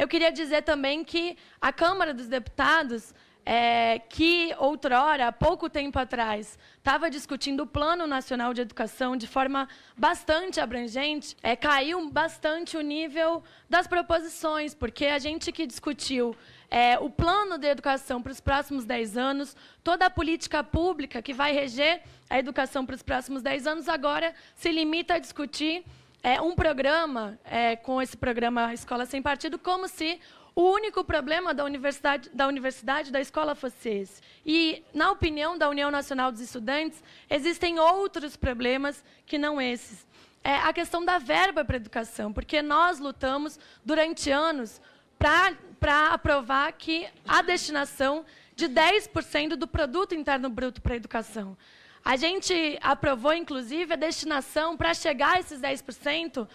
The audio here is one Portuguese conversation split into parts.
Eu queria dizer também que a Câmara dos Deputados é, que outrora, há pouco tempo atrás, estava discutindo o Plano Nacional de Educação de forma bastante abrangente, é, caiu bastante o nível das proposições, porque a gente que discutiu é, o plano de educação para os próximos 10 anos, toda a política pública que vai reger a educação para os próximos 10 anos, agora se limita a discutir é, um programa, é, com esse programa Escola Sem Partido, como se o único problema da universidade, da universidade, da escola fosse esse. E, na opinião da União Nacional dos Estudantes, existem outros problemas que não esses. É a questão da verba para a educação, porque nós lutamos durante anos para aprovar que a destinação de 10% do produto interno bruto para a educação. A gente aprovou, inclusive, a destinação para chegar a esses 10%,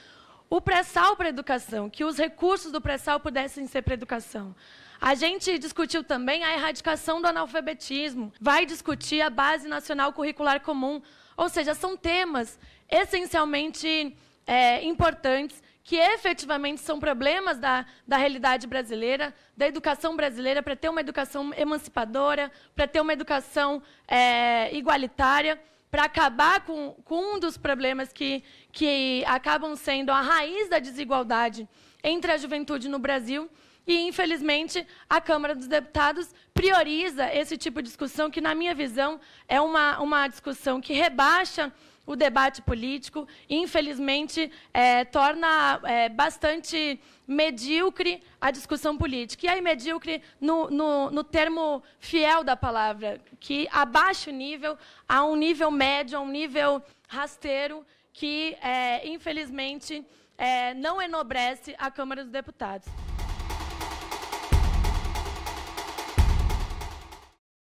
o pré-sal para a educação, que os recursos do pré-sal pudessem ser para a educação. A gente discutiu também a erradicação do analfabetismo, vai discutir a Base Nacional Curricular Comum, ou seja, são temas essencialmente é, importantes que efetivamente são problemas da, da realidade brasileira, da educação brasileira, para ter uma educação emancipadora, para ter uma educação é, igualitária, para acabar com, com um dos problemas que, que acabam sendo a raiz da desigualdade entre a juventude no Brasil, e, infelizmente, a Câmara dos Deputados prioriza esse tipo de discussão, que, na minha visão, é uma, uma discussão que rebaixa o debate político, e, infelizmente, é, torna é, bastante medíocre a discussão política. E aí, medíocre no, no, no, termo fiel da palavra, que abaixa o nível a um nível médio, a um nível rasteiro, que, é, infelizmente, é, não enobrece a Câmara dos Deputados.